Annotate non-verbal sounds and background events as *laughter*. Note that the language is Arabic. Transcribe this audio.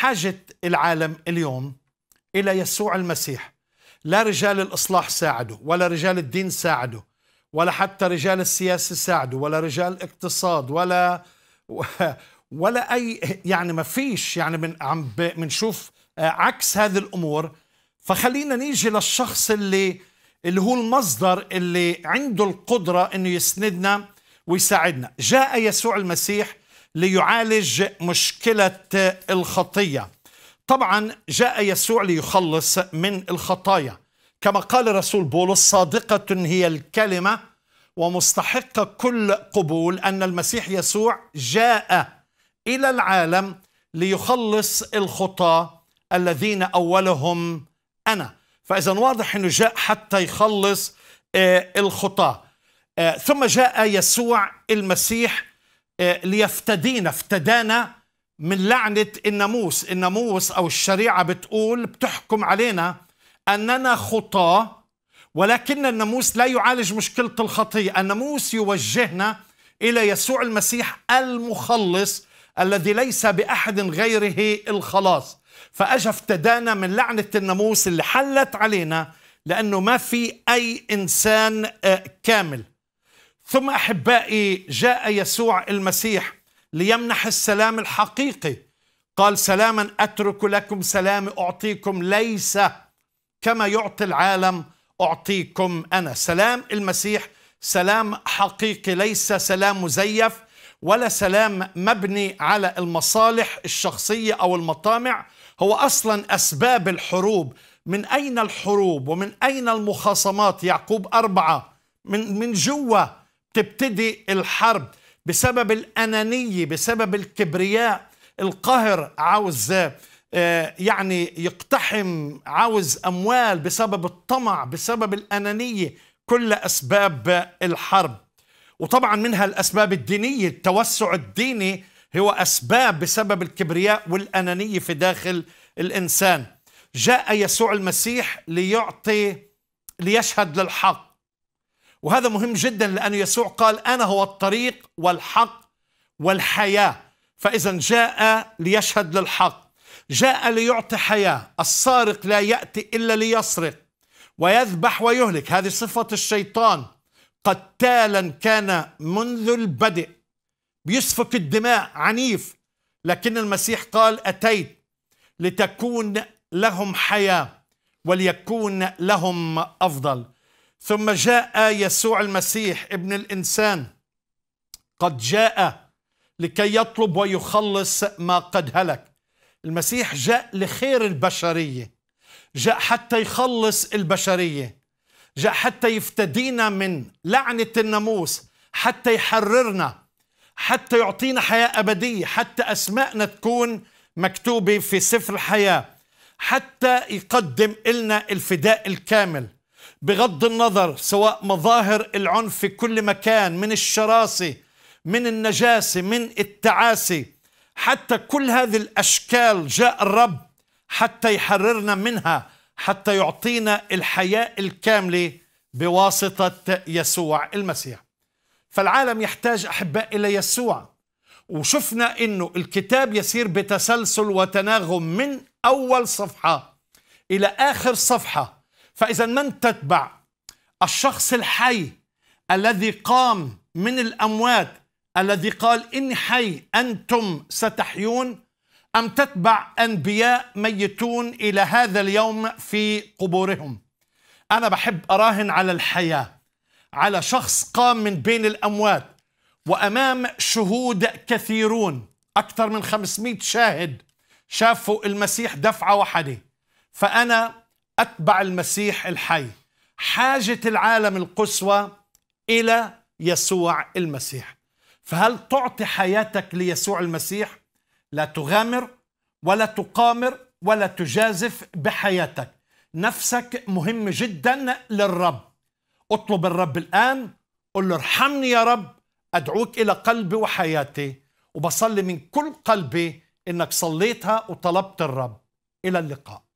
حاجة العالم اليوم إلى يسوع المسيح لا رجال الإصلاح ساعدوا ولا رجال الدين ساعدوا ولا حتى رجال السياسة ساعدوا ولا رجال اقتصاد ولا *laughs* ولا أي يعني ما فيش يعني من عم بنشوف آه، عكس هذه الأمور فخلينا نيجي للشخص اللي اللي هو المصدر اللي عنده القدرة انه يسندنا ويساعدنا جاء يسوع المسيح ليعالج مشكله الخطيه طبعا جاء يسوع ليخلص من الخطايا كما قال رسول بولس صادقه هي الكلمه ومستحقه كل قبول ان المسيح يسوع جاء الى العالم ليخلص الخطاه الذين اولهم انا فاذا واضح انه جاء حتى يخلص آه، الخطاه آه، ثم جاء يسوع المسيح آه، ليفتدينا افتدانا من لعنة الناموس الناموس أو الشريعة بتقول بتحكم علينا أننا خطاة ولكن الناموس لا يعالج مشكلة الخطية الناموس يوجهنا إلى يسوع المسيح المخلص الذي ليس بأحد غيره الخلاص فأجا افتدانا من لعنة الناموس اللي حلت علينا لأنه ما في أي إنسان آه، كامل ثم احبائي جاء يسوع المسيح ليمنح السلام الحقيقي قال سلاما اترك لكم سلام اعطيكم ليس كما يعطي العالم اعطيكم انا سلام المسيح سلام حقيقي ليس سلام مزيف ولا سلام مبني على المصالح الشخصيه او المطامع هو اصلا اسباب الحروب من اين الحروب ومن اين المخاصمات يعقوب اربعه من من جوا تبتدي الحرب بسبب الأنانية بسبب الكبرياء القهر عاوز آه، يعني يقتحم عاوز أموال بسبب الطمع بسبب الأنانية كل أسباب الحرب وطبعا منها الأسباب الدينية التوسع الديني هو أسباب بسبب الكبرياء والأنانية في داخل الإنسان جاء يسوع المسيح ليعطي ليشهد للحق وهذا مهم جدا لأن يسوع قال أنا هو الطريق والحق والحياة فإذا جاء ليشهد للحق جاء ليعطي حياة السارق لا يأتي إلا ليسرق ويذبح ويهلك هذه صفة الشيطان قتالا كان منذ البدء بيسفك الدماء عنيف لكن المسيح قال أتيت لتكون لهم حياة وليكون لهم أفضل ثم جاء يسوع المسيح ابن الانسان قد جاء لكي يطلب ويخلص ما قد هلك المسيح جاء لخير البشريه جاء حتى يخلص البشريه جاء حتى يفتدينا من لعنه الناموس حتى يحررنا حتى يعطينا حياه ابديه حتى اسماءنا تكون مكتوبه في سفر الحياه حتى يقدم إلنا الفداء الكامل بغض النظر سواء مظاهر العنف في كل مكان من الشراسة من النجاسة من التعاسة حتى كل هذه الأشكال جاء الرب حتى يحررنا منها حتى يعطينا الحياة الكاملة بواسطة يسوع المسيح فالعالم يحتاج أحباء إلى يسوع وشفنا أنه الكتاب يسير بتسلسل وتناغم من أول صفحة إلى آخر صفحة فإذا من تتبع الشخص الحي الذي قام من الأموات الذي قال إني حي أنتم ستحيون أم تتبع أنبياء ميتون إلى هذا اليوم في قبورهم أنا بحب أراهن على الحياة على شخص قام من بين الأموات وأمام شهود كثيرون أكثر من 500 شاهد شافوا المسيح دفعة واحدة فأنا أتبع المسيح الحي حاجة العالم القصوى إلى يسوع المسيح فهل تعطي حياتك ليسوع المسيح لا تغامر ولا تقامر ولا تجازف بحياتك نفسك مهم جدا للرب اطلب الرب الآن قل له ارحمني يا رب أدعوك إلى قلبي وحياتي وبصلي من كل قلبي إنك صليتها وطلبت الرب إلى اللقاء